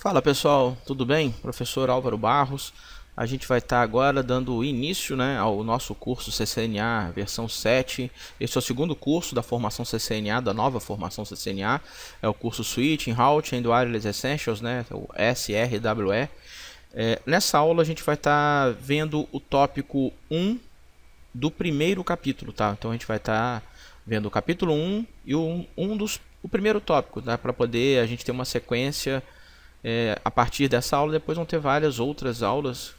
Fala pessoal, tudo bem? Professor Álvaro Barros. A gente vai estar agora dando início né, ao nosso curso CCNA versão 7. Esse é o segundo curso da formação CCNA, da nova formação CCNA. É o curso Switching, Routing and Wireless Essentials, né, o SRWE. É, nessa aula a gente vai estar vendo o tópico 1 do primeiro capítulo. Tá? Então a gente vai estar vendo o capítulo 1 e o, um dos, o primeiro tópico, tá? para poder a gente ter uma sequência é, a partir dessa aula, depois vão ter várias outras aulas.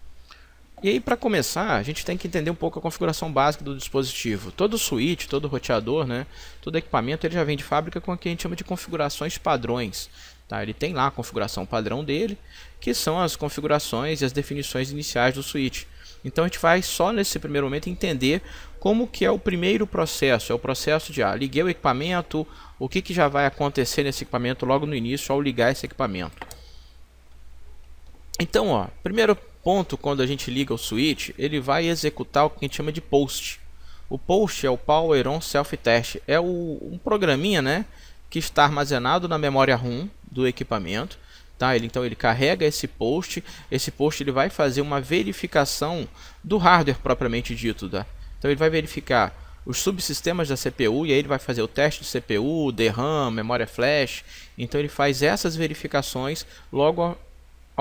E aí, para começar, a gente tem que entender um pouco a configuração básica do dispositivo. Todo switch, todo roteador, né, todo equipamento, ele já vem de fábrica com o que a gente chama de configurações padrões. Tá? Ele tem lá a configuração padrão dele, que são as configurações e as definições iniciais do switch. Então a gente vai só nesse primeiro momento entender como que é o primeiro processo, é o processo de ah, liguei o equipamento, o que, que já vai acontecer nesse equipamento logo no início ao ligar esse equipamento. Então, ó, primeiro ponto quando a gente liga o switch, ele vai executar o que a gente chama de post. O post é o Power On Self Test, é o, um programinha, né, que está armazenado na memória ROM do equipamento. Tá, ele, então ele carrega esse post, esse post ele vai fazer uma verificação do hardware propriamente dito. Tá? Então ele vai verificar os subsistemas da CPU e aí ele vai fazer o teste de CPU, DRAM, memória flash. Então ele faz essas verificações logo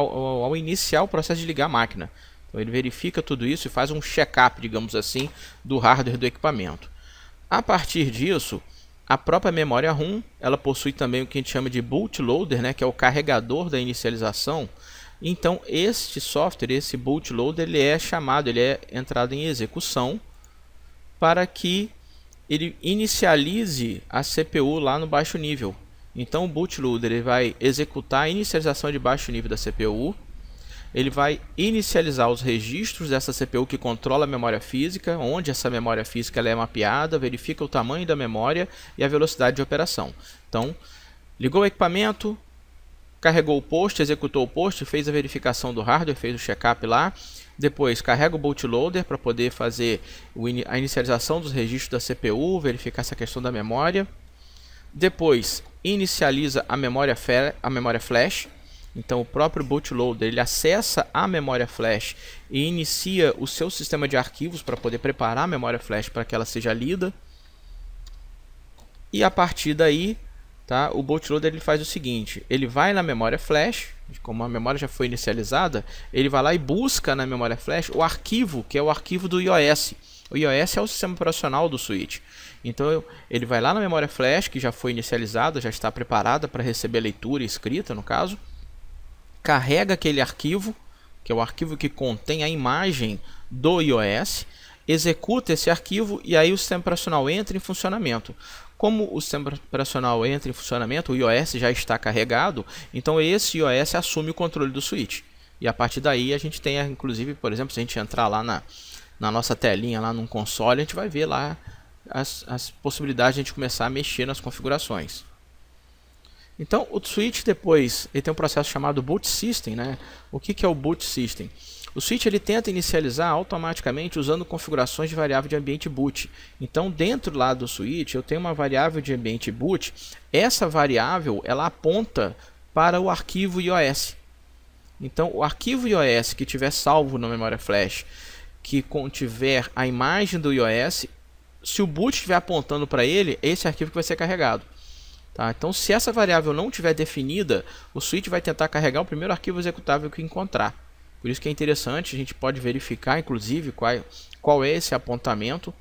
ao, ao, ao iniciar o processo de ligar a máquina. Então ele verifica tudo isso e faz um check-up, digamos assim, do hardware do equipamento. A partir disso, a própria memória ROM, ela possui também o que a gente chama de bootloader, né, que é o carregador da inicialização. Então este software, esse bootloader, ele é chamado, ele é entrado em execução para que ele inicialize a CPU lá no baixo nível, então o bootloader ele vai executar a inicialização de baixo nível da CPU, ele vai inicializar os registros dessa CPU que controla a memória física, onde essa memória física é mapeada, verifica o tamanho da memória e a velocidade de operação. Então, ligou o equipamento, carregou o post, executou o post, fez a verificação do hardware, fez o check-up lá, depois carrega o bootloader para poder fazer a inicialização dos registros da CPU, verificar essa questão da memória. Depois inicializa a memória, a memória flash. Então o próprio bootloader ele acessa a memória flash e inicia o seu sistema de arquivos para poder preparar a memória flash para que ela seja lida. E a partir daí, tá, o bootloader ele faz o seguinte, ele vai na memória flash, como a memória já foi inicializada, ele vai lá e busca na memória flash o arquivo, que é o arquivo do iOS. O iOS é o sistema operacional do Switch. Então ele vai lá na memória flash, que já foi inicializada, já está preparada para receber a leitura escrita, no caso. Carrega aquele arquivo, que é o arquivo que contém a imagem do iOS, executa esse arquivo e aí o sistema operacional entra em funcionamento. Como o sistema operacional entra em funcionamento, o iOS já está carregado, então esse iOS assume o controle do switch. E a partir daí a gente tem, inclusive, por exemplo, se a gente entrar lá na, na nossa telinha, lá num console, a gente vai ver lá as, as possibilidades de a gente começar a mexer nas configurações. Então, o switch depois, ele tem um processo chamado boot system, né? O que, que é o boot system? O switch ele tenta inicializar automaticamente usando configurações de variável de ambiente boot. Então, dentro lá do switch, eu tenho uma variável de ambiente boot. Essa variável, ela aponta para o arquivo iOS. Então, o arquivo iOS que tiver salvo na memória flash, que contiver a imagem do iOS, se o boot estiver apontando para ele, é esse arquivo que vai ser carregado. Tá? Então, se essa variável não estiver definida, o switch vai tentar carregar o primeiro arquivo executável que encontrar. Por isso que é interessante, a gente pode verificar, inclusive, qual, é, qual é esse apontamento.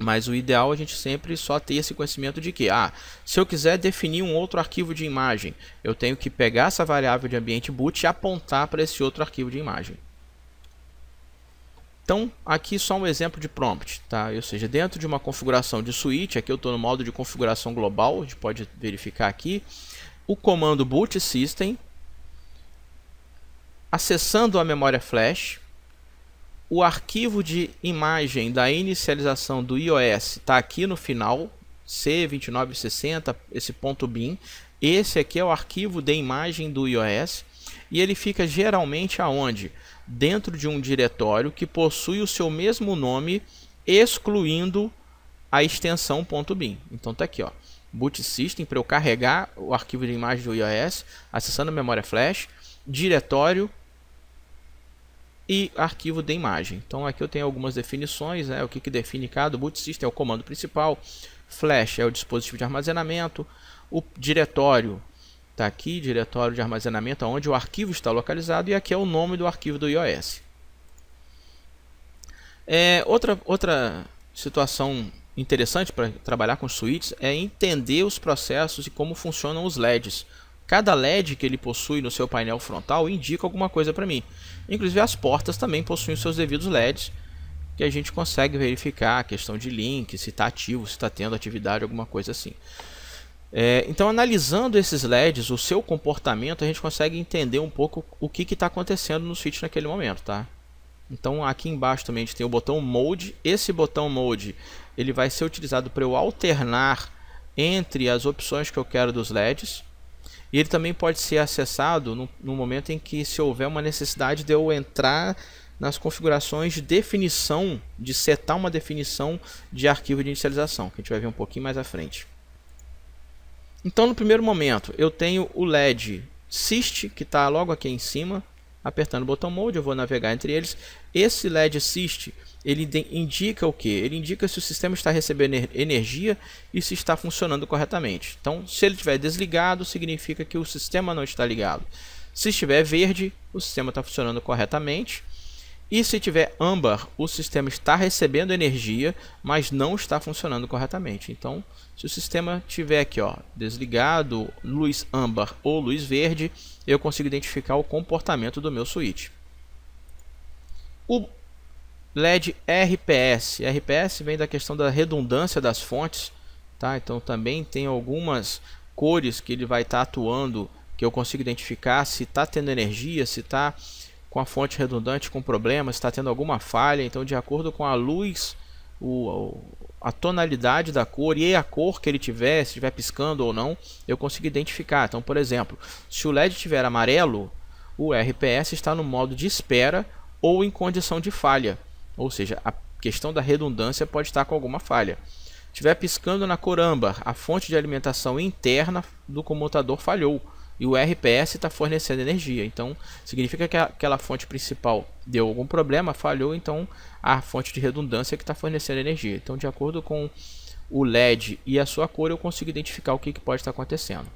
Mas o ideal é a gente sempre só ter esse conhecimento de que, ah, se eu quiser definir um outro arquivo de imagem, eu tenho que pegar essa variável de ambiente boot e apontar para esse outro arquivo de imagem. Então, aqui só um exemplo de prompt, tá? Ou seja, dentro de uma configuração de switch, aqui eu estou no modo de configuração global, a gente pode verificar aqui, o comando boot system, acessando a memória flash, o arquivo de imagem da inicialização do iOS está aqui no final, C2960, esse ponto .bin, esse aqui é o arquivo de imagem do iOS, e ele fica geralmente aonde? dentro de um diretório que possui o seu mesmo nome, excluindo a extensão .bin. Então está aqui, ó, boot system para eu carregar o arquivo de imagem do iOS, acessando a memória flash, diretório e arquivo de imagem. Então aqui eu tenho algumas definições, né? o que, que define cada, boot system é o comando principal, flash é o dispositivo de armazenamento, o diretório Está aqui, diretório de armazenamento, onde o arquivo está localizado, e aqui é o nome do arquivo do iOS. É, outra, outra situação interessante para trabalhar com suítes é entender os processos e como funcionam os LEDs. Cada LED que ele possui no seu painel frontal indica alguma coisa para mim. Inclusive as portas também possuem seus devidos LEDs, que a gente consegue verificar a questão de link, se está ativo, se está tendo atividade, alguma coisa assim. É, então, analisando esses LEDs, o seu comportamento, a gente consegue entender um pouco o que está acontecendo no switch naquele momento, tá? Então, aqui embaixo também a gente tem o botão Mode. Esse botão Mode ele vai ser utilizado para eu alternar entre as opções que eu quero dos LEDs. E ele também pode ser acessado no, no momento em que se houver uma necessidade de eu entrar nas configurações de definição, de setar uma definição de arquivo de inicialização, que a gente vai ver um pouquinho mais à frente. Então, no primeiro momento, eu tenho o LED SYST, que está logo aqui em cima. Apertando o botão Mode, eu vou navegar entre eles. Esse LED SYST, ele indica o que? Ele indica se o sistema está recebendo energia e se está funcionando corretamente. Então, se ele estiver desligado, significa que o sistema não está ligado. Se estiver verde, o sistema está funcionando corretamente. E se tiver âmbar, o sistema está recebendo energia, mas não está funcionando corretamente. Então, se o sistema tiver aqui ó, desligado, luz âmbar ou luz verde, eu consigo identificar o comportamento do meu switch. O LED RPS. RPS vem da questão da redundância das fontes. Tá? Então, também tem algumas cores que ele vai estar tá atuando, que eu consigo identificar se está tendo energia, se está com a fonte redundante com problemas, está tendo alguma falha, então de acordo com a luz, o, a tonalidade da cor e a cor que ele tiver, se estiver piscando ou não, eu consigo identificar. Então, por exemplo, se o LED tiver amarelo, o RPS está no modo de espera ou em condição de falha, ou seja, a questão da redundância pode estar com alguma falha. Estiver piscando na cor âmbar, a fonte de alimentação interna do comutador falhou e o RPS está fornecendo energia. Então, significa que aquela fonte principal deu algum problema, falhou, então a fonte de redundância é que está fornecendo energia. Então, de acordo com o LED e a sua cor, eu consigo identificar o que, que pode estar acontecendo.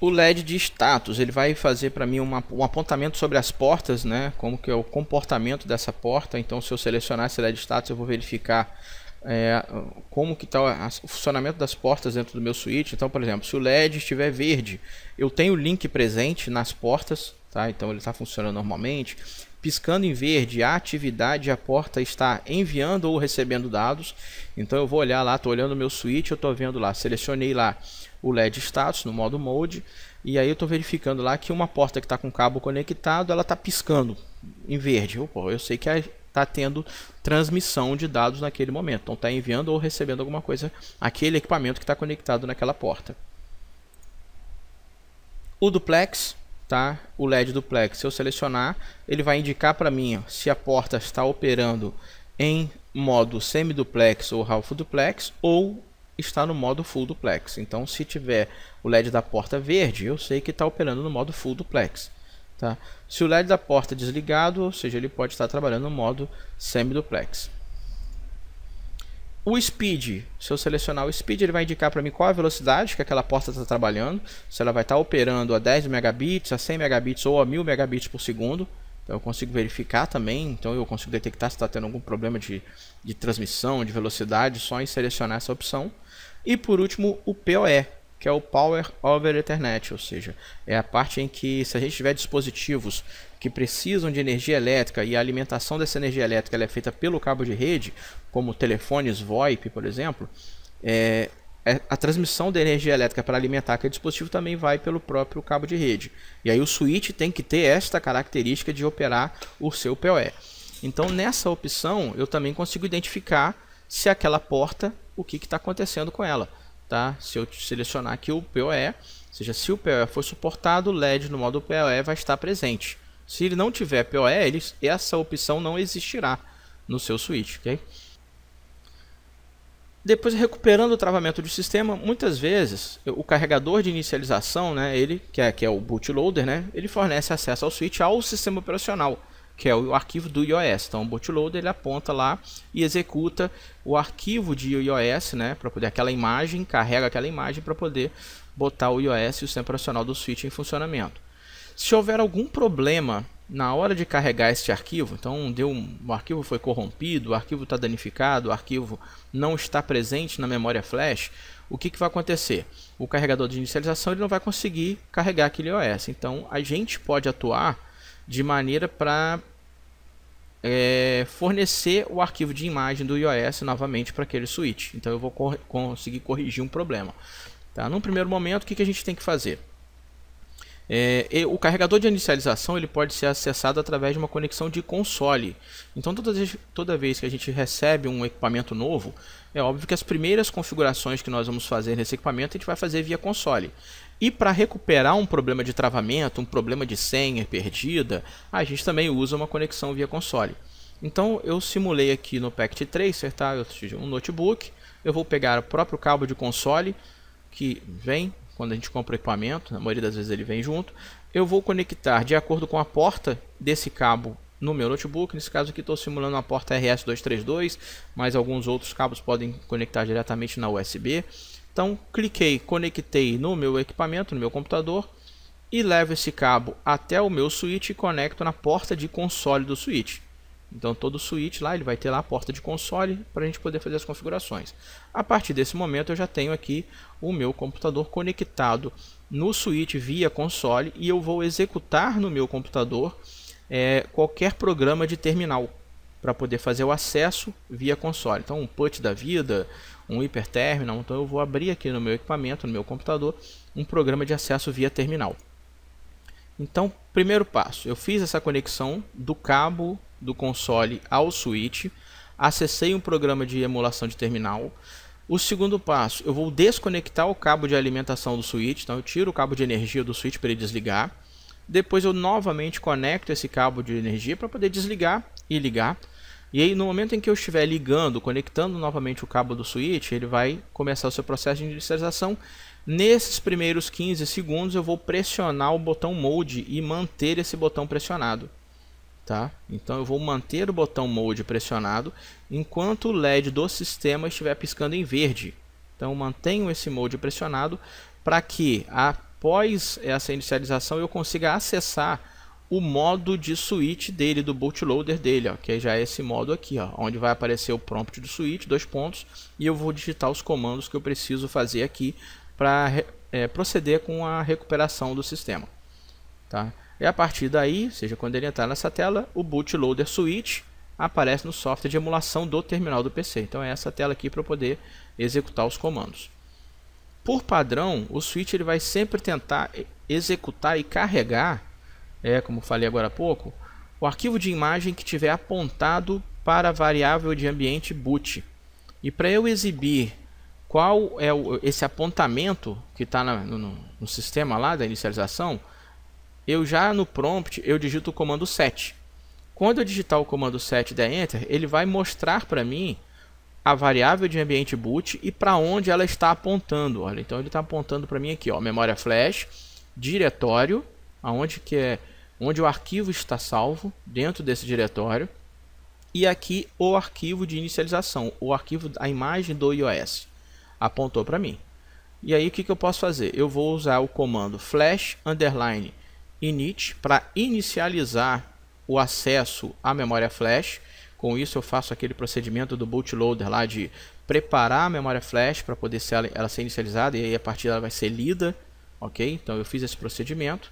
O LED de status, ele vai fazer para mim uma, um apontamento sobre as portas, né? Como que é o comportamento dessa porta. Então, se eu selecionar esse LED status, eu vou verificar é, como que está o funcionamento das portas dentro do meu switch. Então, por exemplo, se o LED estiver verde, eu tenho o link presente nas portas, tá? então ele está funcionando normalmente. Piscando em verde, a atividade, a porta está enviando ou recebendo dados. Então eu vou olhar lá, estou olhando o meu switch, eu estou vendo lá, selecionei lá o LED status no modo mode. E aí eu estou verificando lá que uma porta que está com cabo conectado, ela está piscando em verde. Opa, eu sei que a é está tendo transmissão de dados naquele momento. Então está enviando ou recebendo alguma coisa aquele equipamento que está conectado naquela porta. O duplex, tá? o LED duplex, se eu selecionar, ele vai indicar para mim se a porta está operando em modo semi-duplex ou half duplex ou está no modo full duplex. Então se tiver o LED da porta verde, eu sei que está operando no modo full duplex. Tá? Se o LED da porta é desligado, ou seja, ele pode estar trabalhando no modo semi-duplex. O speed, se eu selecionar o speed, ele vai indicar para mim qual a velocidade que aquela porta está trabalhando, se ela vai estar tá operando a 10 megabits, a 100 megabits ou a 1000 megabits por segundo. Então eu consigo verificar também, então eu consigo detectar se está tendo algum problema de, de transmissão, de velocidade, só em selecionar essa opção. E por último, o POE, que é o Power over Ethernet, ou seja, é a parte em que se a gente tiver dispositivos que precisam de energia elétrica e a alimentação dessa energia elétrica é feita pelo cabo de rede, como telefones VoIP, por exemplo, é, é, a transmissão da energia elétrica para alimentar aquele dispositivo também vai pelo próprio cabo de rede. E aí o switch tem que ter esta característica de operar o seu PoE. Então nessa opção eu também consigo identificar se aquela porta, o que está acontecendo com ela tá? Se eu selecionar aqui o PoE, ou seja, se o PoE for suportado, o LED no modo PoE vai estar presente. Se ele não tiver PoE, ele, essa opção não existirá no seu switch, ok? Depois, recuperando o travamento do sistema, muitas vezes o carregador de inicialização, né, ele, que é, que é o bootloader, né, ele fornece acesso ao switch ao sistema operacional que é o arquivo do iOS. Então o bootloader ele aponta lá e executa o arquivo de iOS, né, para poder aquela imagem, carrega aquela imagem para poder botar o iOS e o sistema operacional do switch em funcionamento. Se houver algum problema na hora de carregar este arquivo, então deu, o arquivo foi corrompido, o arquivo está danificado, o arquivo não está presente na memória flash, o que, que vai acontecer? O carregador de inicialização ele não vai conseguir carregar aquele iOS. Então a gente pode atuar de maneira para é, fornecer o arquivo de imagem do iOS novamente para aquele switch. Então eu vou cor conseguir corrigir um problema. Tá? Num primeiro momento, o que, que a gente tem que fazer? É, o carregador de inicialização ele pode ser acessado através de uma conexão de console. Então toda vez, toda vez que a gente recebe um equipamento novo, é óbvio que as primeiras configurações que nós vamos fazer nesse equipamento a gente vai fazer via console. E para recuperar um problema de travamento, um problema de senha perdida, a gente também usa uma conexão via console. Então eu simulei aqui no Pact Tracer, tá? Eu um notebook, eu vou pegar o próprio cabo de console que vem quando a gente compra o equipamento, na maioria das vezes ele vem junto, eu vou conectar de acordo com a porta desse cabo no meu notebook, nesse caso aqui estou simulando uma porta RS232, mas alguns outros cabos podem conectar diretamente na USB. Então cliquei, conectei no meu equipamento, no meu computador, e levo esse cabo até o meu switch e conecto na porta de console do switch. Então todo switch lá, ele vai ter lá a porta de console para a gente poder fazer as configurações. A partir desse momento eu já tenho aqui o meu computador conectado no switch via console e eu vou executar no meu computador é, qualquer programa de terminal para poder fazer o acesso via console. Então um put da vida, um hiperterminal, então eu vou abrir aqui no meu equipamento, no meu computador, um programa de acesso via terminal. Então, primeiro passo, eu fiz essa conexão do cabo do console ao Switch, acessei um programa de emulação de terminal. O segundo passo, eu vou desconectar o cabo de alimentação do Switch, então eu tiro o cabo de energia do Switch para ele desligar. Depois eu novamente conecto esse cabo de energia para poder desligar e ligar. E aí no momento em que eu estiver ligando, conectando novamente o cabo do Switch, ele vai começar o seu processo de inicialização. Nesses primeiros 15 segundos eu vou pressionar o botão Mode e manter esse botão pressionado. Tá? Então eu vou manter o botão Mode pressionado enquanto o LED do sistema estiver piscando em verde. Então mantenho esse Mode pressionado para que após essa inicialização eu consiga acessar o modo de switch dele, do bootloader dele, ó, que é já é esse modo aqui, ó, onde vai aparecer o prompt do switch, dois pontos, e eu vou digitar os comandos que eu preciso fazer aqui para é, proceder com a recuperação do sistema. Tá? E a partir daí, ou seja, quando ele entrar nessa tela, o bootloader switch aparece no software de emulação do terminal do PC. Então é essa tela aqui para poder executar os comandos. Por padrão, o switch ele vai sempre tentar executar e carregar, é, como falei agora há pouco, o arquivo de imagem que tiver apontado para a variável de ambiente boot. E para eu exibir qual é o, esse apontamento que está no, no, no sistema lá da inicialização, eu já no prompt eu digito o comando set. Quando eu digitar o comando set e der enter, ele vai mostrar para mim a variável de ambiente boot e para onde ela está apontando. Olha, então ele está apontando para mim aqui, ó, memória flash, diretório, aonde que é, onde o arquivo está salvo dentro desse diretório e aqui o arquivo de inicialização, o arquivo, a imagem do iOS apontou para mim. E aí o que, que eu posso fazer? Eu vou usar o comando flash underline init para inicializar o acesso à memória flash. Com isso eu faço aquele procedimento do bootloader lá de preparar a memória flash para poder ser, ela ser inicializada e aí a partir dela vai ser lida, ok? Então eu fiz esse procedimento.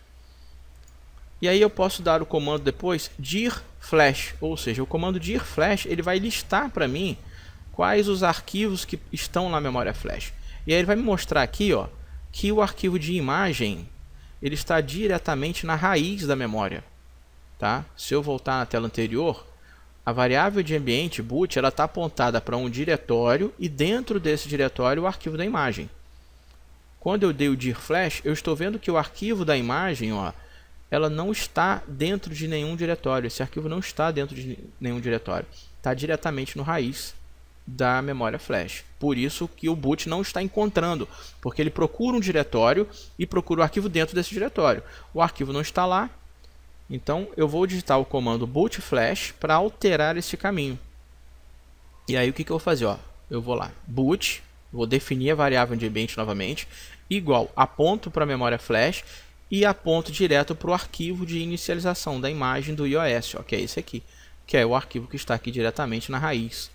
E aí eu posso dar o comando depois dir flash, ou seja, o comando dir flash ele vai listar para mim quais os arquivos que estão na memória flash. E aí ele vai me mostrar aqui ó, que o arquivo de imagem ele está diretamente na raiz da memória. Tá? Se eu voltar na tela anterior, a variável de ambiente boot está apontada para um diretório e dentro desse diretório o arquivo da imagem. Quando eu dei o dir flash, eu estou vendo que o arquivo da imagem ó, ela não está dentro de nenhum diretório. Esse arquivo não está dentro de nenhum diretório. Está diretamente no raiz da memória flash. Por isso que o boot não está encontrando, porque ele procura um diretório e procura o arquivo dentro desse diretório. O arquivo não está lá, então eu vou digitar o comando boot flash para alterar esse caminho. E aí o que, que eu vou fazer? Ó, eu vou lá, boot, vou definir a variável de ambiente novamente, igual aponto para a memória flash e aponto direto para o arquivo de inicialização da imagem do iOS, ó, que é esse aqui, que é o arquivo que está aqui diretamente na raiz.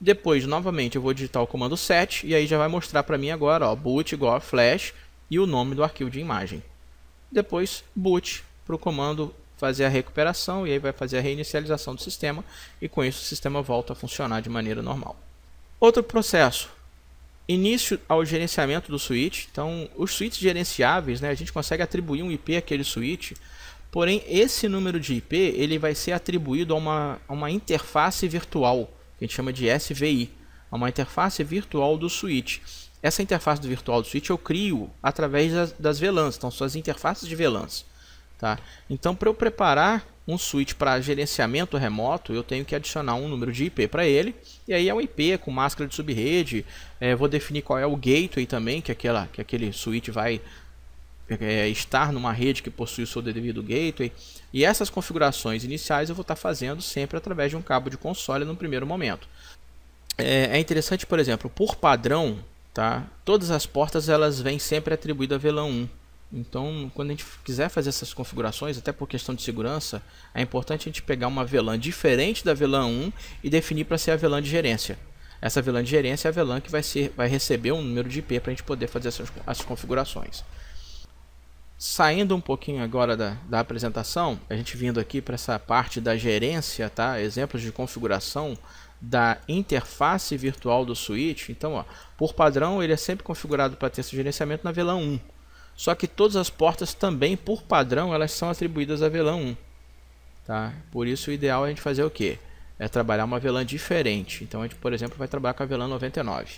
Depois, novamente, eu vou digitar o comando set e aí já vai mostrar para mim agora, ó, boot igual a flash e o nome do arquivo de imagem. Depois, boot para o comando fazer a recuperação e aí vai fazer a reinicialização do sistema e com isso o sistema volta a funcionar de maneira normal. Outro processo, início ao gerenciamento do switch. Então, os switches gerenciáveis, né, a gente consegue atribuir um IP àquele switch, porém esse número de IP ele vai ser atribuído a uma, a uma interface virtual que a gente chama de SVI, é uma interface virtual do switch. Essa interface do virtual do switch eu crio através das, das VLANs, então são as interfaces de VLANs. Tá? Então, para eu preparar um switch para gerenciamento remoto, eu tenho que adicionar um número de IP para ele, e aí é um IP com máscara de subrede, é, vou definir qual é o gateway também, que, aquela, que aquele switch vai é, estar numa rede que possui o seu devido gateway. E essas configurações iniciais eu vou estar fazendo sempre através de um cabo de console no primeiro momento. É, é interessante, por exemplo, por padrão, tá? Todas as portas elas vêm sempre atribuídas a VLAN 1. Então, quando a gente quiser fazer essas configurações, até por questão de segurança, é importante a gente pegar uma VLAN diferente da VLAN 1 e definir para ser a VLAN de gerência. Essa VLAN de gerência é a VLAN que vai, ser, vai receber um número de IP para a gente poder fazer essas, as configurações. Saindo um pouquinho agora da, da apresentação, a gente vindo aqui para essa parte da gerência, tá? Exemplos de configuração da interface virtual do switch. Então, ó, por padrão, ele é sempre configurado para ter esse gerenciamento na VLAN 1. Só que todas as portas também, por padrão, elas são atribuídas à VLAN 1. Tá? Por isso, o ideal é a gente fazer o quê? É trabalhar uma VLAN diferente. Então, a gente, por exemplo, vai trabalhar com a VLAN 99.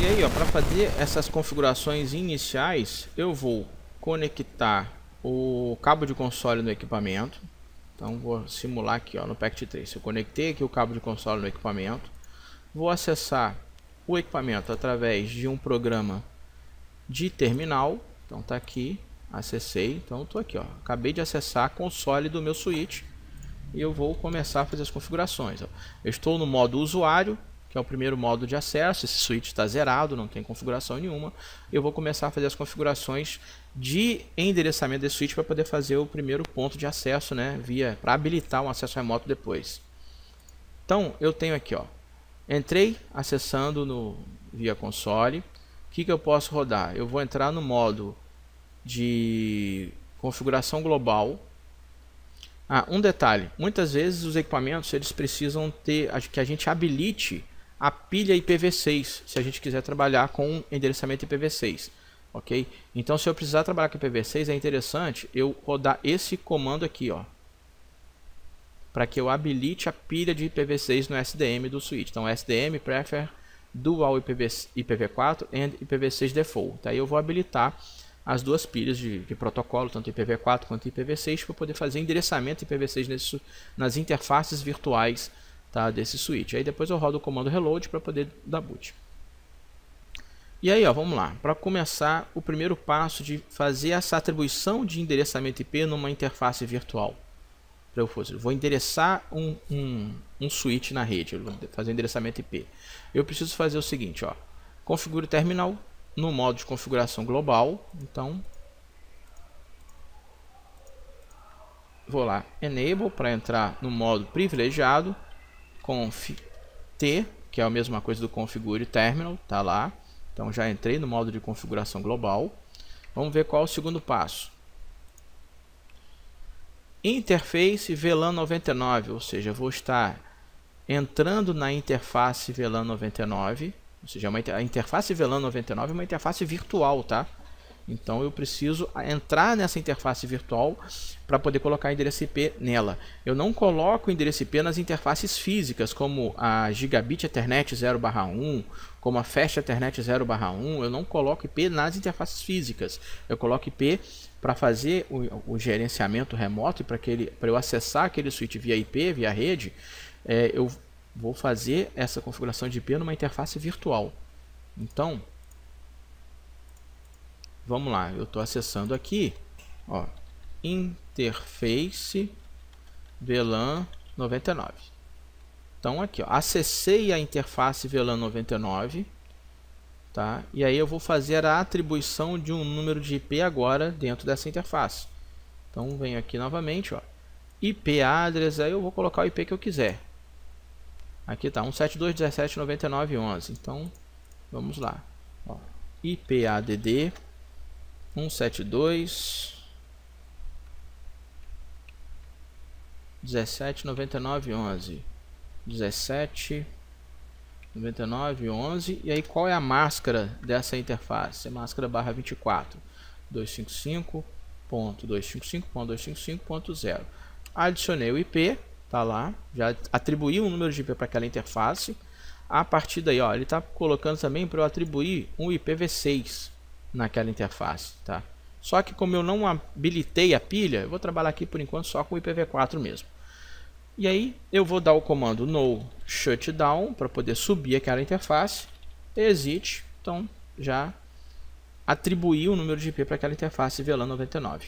E aí, para fazer essas configurações iniciais, eu vou conectar o cabo de console no equipamento. Então vou simular aqui ó, no Pact 3. Eu conectei aqui o cabo de console no equipamento. Vou acessar o equipamento através de um programa de terminal. Então tá aqui, acessei. Então estou aqui, ó. Acabei de acessar a console do meu switch e eu vou começar a fazer as configurações. Ó. Eu estou no modo usuário, que é o primeiro modo de acesso. Esse switch está zerado, não tem configuração nenhuma. Eu vou começar a fazer as configurações de endereçamento desse switch para poder fazer o primeiro ponto de acesso, né, via para habilitar um acesso remoto depois. Então, eu tenho aqui, ó, entrei acessando no via console. O que, que eu posso rodar? Eu vou entrar no modo de configuração global, ah, um detalhe. Muitas vezes os equipamentos eles precisam ter que a gente habilite a pilha IPv6, se a gente quiser trabalhar com endereçamento IPv6, ok? Então, se eu precisar trabalhar com IPv6, é interessante eu rodar esse comando aqui, ó, para que eu habilite a pilha de IPv6 no SDM do switch. Então, SDM prefer dual IPv, 4 and IPv6 default. Daí eu vou habilitar as duas pilhas de, de protocolo, tanto IPv4 quanto IPv6, para poder fazer endereçamento IPv6 nesse, nas interfaces virtuais tá, desse switch. Aí depois eu rodo o comando reload para poder dar boot. E aí, ó, vamos lá. Para começar, o primeiro passo de fazer essa atribuição de endereçamento IP numa interface virtual. Eu vou endereçar um, um, um switch na rede, vou fazer endereçamento IP. Eu preciso fazer o seguinte, ó. Configure o terminal no modo de configuração global. Então, vou lá, enable para entrar no modo privilegiado conf t, que é a mesma coisa do configure terminal, tá lá. Então já entrei no modo de configuração global. Vamos ver qual é o segundo passo. Interface VLAN 99, ou seja, vou estar entrando na interface VLAN 99, ou seja, é inter a interface VLAN 99 é uma interface virtual, tá? Então eu preciso entrar nessa interface virtual para poder colocar endereço IP nela. Eu não coloco o endereço IP nas interfaces físicas, como a Gigabit Ethernet 0/1, como a Fast Ethernet 0/1, eu não coloco IP nas interfaces físicas. Eu coloco IP para fazer o, o, gerenciamento remoto e para eu acessar aquele switch via IP, via rede, é, eu vou fazer essa configuração de IP numa interface virtual. Então, Vamos lá, eu estou acessando aqui, ó, interface VLAN 99. Então aqui, ó, acessei a interface VLAN 99, tá? E aí eu vou fazer a atribuição de um número de IP agora dentro dessa interface. Então venho aqui novamente, ó, IP address, aí eu vou colocar o IP que eu quiser. Aqui tá 172.17.99.11. Então vamos lá, ó, IP add 172 17 99 11 17 99 11 e aí qual é a máscara dessa interface? É máscara barra 24 255.255.255.0 Adicionei o IP, tá lá, já atribuí um número de IP para aquela interface. A partir daí, ó, ele está colocando também para eu atribuir um IPv6 naquela interface, tá? Só que como eu não habilitei a pilha, eu vou trabalhar aqui por enquanto só com o IPv4 mesmo. E aí eu vou dar o comando no shutdown para poder subir aquela interface, exit, então já atribuir o número de IP para aquela interface VLAN99.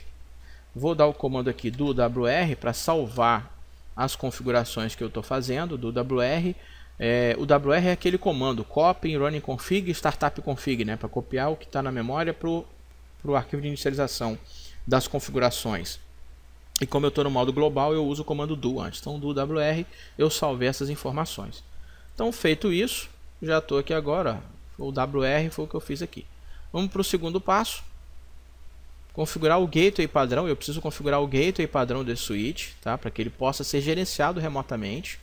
Vou dar o comando aqui do WR para salvar as configurações que eu estou fazendo do WR é, o WR é aquele comando copy, running config, startup config, né, para copiar o que está na memória para o arquivo de inicialização das configurações. E como eu estou no modo global, eu uso o comando do antes. Então, do WR, eu salvei essas informações. Então, feito isso, já estou aqui agora. o WR foi o que eu fiz aqui. Vamos para o segundo passo. Configurar o gateway padrão. Eu preciso configurar o gateway padrão desse switch, tá? para que ele possa ser gerenciado remotamente.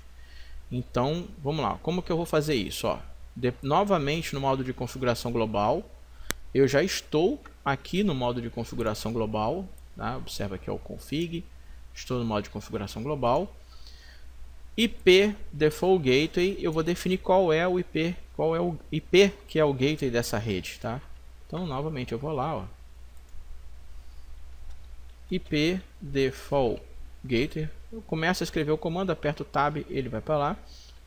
Então, vamos lá. Como que eu vou fazer isso? Ó, de, novamente no modo de configuração global. Eu já estou aqui no modo de configuração global. Tá? Observa aqui é o config. Estou no modo de configuração global. IP default gateway, eu vou definir qual é o IP, qual é o IP que é o gateway dessa rede, tá? Então, novamente eu vou lá, ó. IP default Gator. Eu começo a escrever o comando, aperto o Tab, ele vai para lá.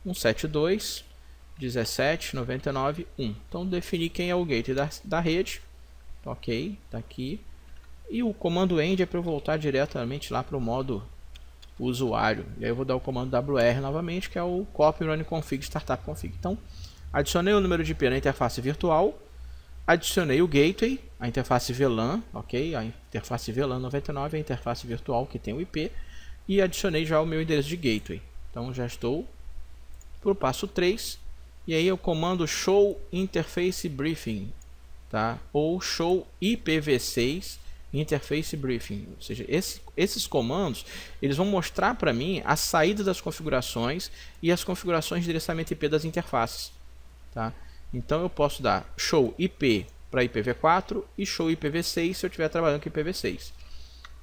172 17 99 1. Então defini quem é o Gator da, da rede. Ok, tá aqui. E o comando end é para eu voltar diretamente lá para o modo usuário. E aí eu vou dar o comando WR novamente, que é o copy run config startup config. Então, adicionei o número de IP na interface virtual, adicionei o gateway a interface VLAN, ok? A interface VLAN 99 é a interface virtual que tem o IP e adicionei já o meu endereço de gateway. Então já estou para o passo 3 e aí eu comando show interface briefing, tá? Ou show IPv6 interface briefing, ou seja, esse, esses comandos eles vão mostrar para mim a saída das configurações e as configurações de endereçamento IP das interfaces, tá? Então eu posso dar show IP para IPv4 e show IPv6 se eu estiver trabalhando com IPv6.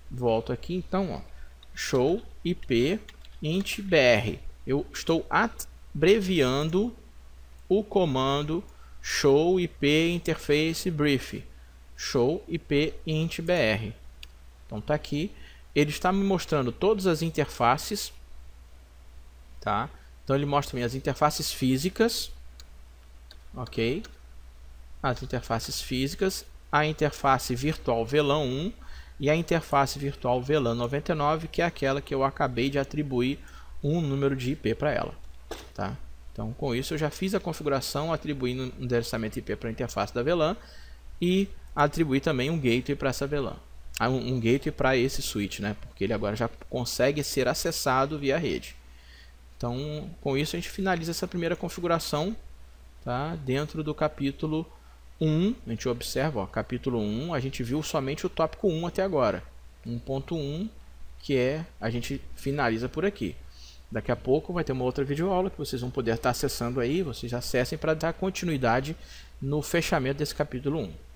Volto aqui então, ó, show IP int br. Eu estou abreviando o comando show IP interface brief, show IP int br. Então tá aqui, ele está me mostrando todas as interfaces, tá? Então ele mostra as interfaces físicas, ok? as interfaces físicas, a interface virtual VLAN 1 e a interface virtual VLAN 99, que é aquela que eu acabei de atribuir um número de IP para ela. Tá? Então, com isso, eu já fiz a configuração atribuindo um endereçamento IP para a interface da VLAN e atribuí também um gateway para essa VLAN. Ah, um, um gateway para esse switch, né? porque ele agora já consegue ser acessado via rede. Então, com isso, a gente finaliza essa primeira configuração tá? dentro do capítulo 1, a gente observa, ó, capítulo 1, a gente viu somente o tópico 1 até agora. 1.1, que é a gente finaliza por aqui. Daqui a pouco vai ter uma outra videoaula que vocês vão poder estar acessando aí, vocês acessem para dar continuidade no fechamento desse capítulo 1.